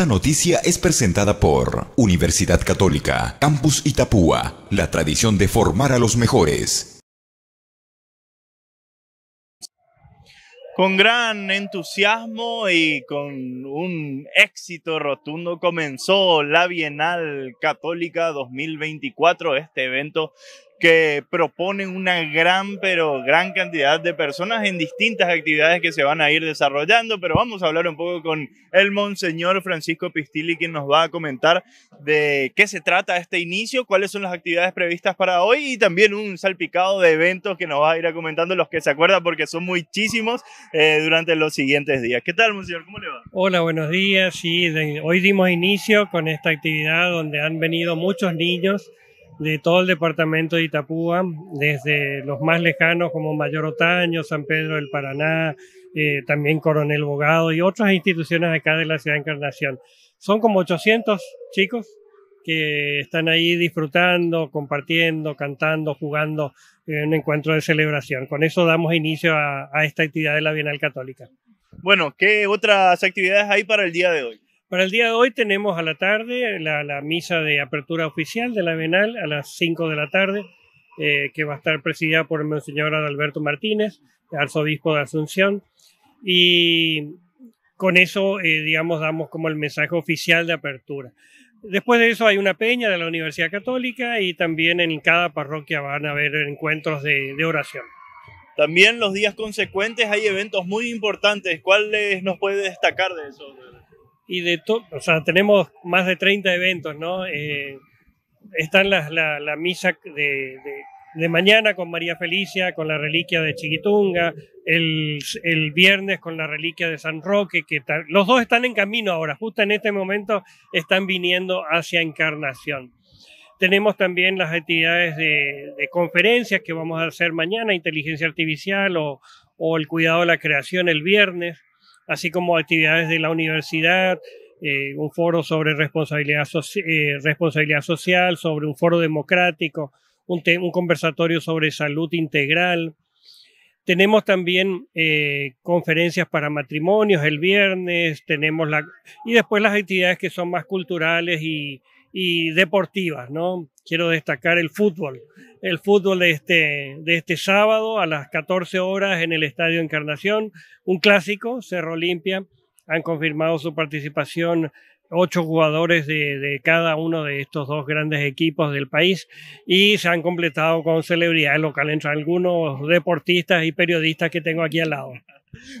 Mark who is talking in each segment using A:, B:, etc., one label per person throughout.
A: Esta noticia es presentada por Universidad Católica, Campus Itapúa, la tradición de formar a los mejores. Con gran entusiasmo y con un éxito rotundo comenzó la Bienal Católica 2024, este evento que proponen una gran, pero gran cantidad de personas en distintas actividades que se van a ir desarrollando, pero vamos a hablar un poco con el monseñor Francisco Pistilli, quien nos va a comentar de qué se trata este inicio, cuáles son las actividades previstas para hoy y también un salpicado de eventos que nos va a ir comentando los que se acuerdan, porque son muchísimos eh, durante los siguientes días. ¿Qué tal, monseñor? ¿Cómo le
B: va? Hola, buenos días. Sí, hoy dimos inicio con esta actividad donde han venido muchos niños de todo el departamento de Itapúa, desde los más lejanos como Mayor Otaño, San Pedro del Paraná, eh, también Coronel Bogado y otras instituciones acá de la ciudad de Encarnación. Son como 800 chicos que están ahí disfrutando, compartiendo, cantando, jugando en un encuentro de celebración. Con eso damos inicio a, a esta actividad de la Bienal Católica. Bueno,
A: ¿qué otras actividades hay para el día de hoy?
B: Para el día de hoy tenemos a la tarde la, misa de apertura oficial de la venal a las 5 de la tarde, eh, que va a estar presidida por el Monseñor Adalberto Martínez, arzobispo de Asunción. Y con eso, eh, digamos, damos como el mensaje oficial de apertura. Después de eso hay una peña de la Universidad Católica y también en cada parroquia van a haber encuentros de, de oración. También los días consecuentes
A: hay eventos muy
B: importantes.
A: ¿Cuáles nos puede
B: destacar de eso? y de todo, o sea, tenemos más de 30 eventos, ¿no? Eh, están la, misa de, mañana con María Felicia, con la reliquia de Chiquitunga, el, viernes con la reliquia de San Roque, que los dos están en camino ahora, justo en este momento están viniendo hacia Encarnación. Tenemos también las actividades de, conferencias que vamos a hacer mañana, inteligencia artificial o, o, el cuidado de la creación el viernes así como actividades de la universidad, eh, un foro sobre eh, responsabilidad, social, sobre un foro democrático, un, conversatorio sobre salud integral. Tenemos también eh, conferencias para matrimonios el viernes, tenemos la... y después las actividades que son más culturales y, y deportivas, ¿no? Quiero destacar el fútbol, el fútbol de este, de este sábado a las 14 horas en el Estadio Encarnación, un clásico, Cerro Olimpia, han confirmado su participación ocho jugadores de, de, cada uno de estos dos grandes equipos del país y se han completado con celebridades locales, entre algunos deportistas y periodistas que tengo aquí al lado.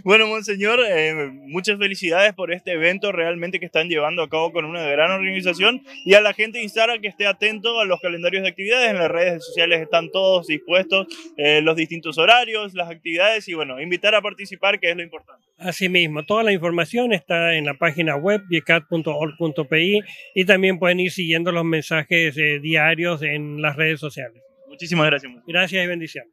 A: Bueno, Monseñor, eh, muchas felicidades por este evento realmente que están llevando a cabo con una gran organización y a la gente instar a que esté atento a los calendarios de actividades. En las redes sociales están todos dispuestos eh, los distintos horarios, las actividades y bueno, invitar a participar que es lo importante.
B: Asimismo, toda la información está en la página web viecat.org.pi y también pueden ir siguiendo los mensajes eh, diarios en las redes sociales. Muchísimas gracias. Gracias y bendiciones.